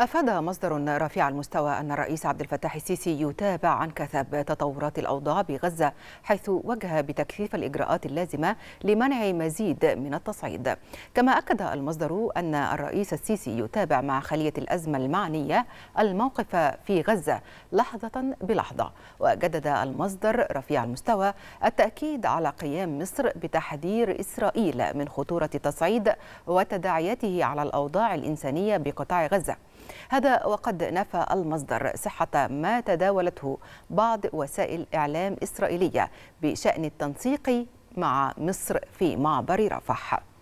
أفاد مصدر رفيع المستوى أن الرئيس عبد الفتاح السيسي يتابع عن كثب تطورات الأوضاع بغزة حيث وجه بتكثيف الإجراءات اللازمة لمنع مزيد من التصعيد كما أكد المصدر أن الرئيس السيسي يتابع مع خلية الأزمة المعنية الموقف في غزة لحظة بلحظة وجدد المصدر رفيع المستوى التأكيد على قيام مصر بتحذير إسرائيل من خطورة التصعيد وتداعياته على الأوضاع الإنسانية بقطاع غزة هذا وقد نفى المصدر صحة ما تداولته بعض وسائل إعلام إسرائيلية بشأن التنسيق مع مصر في معبر رفح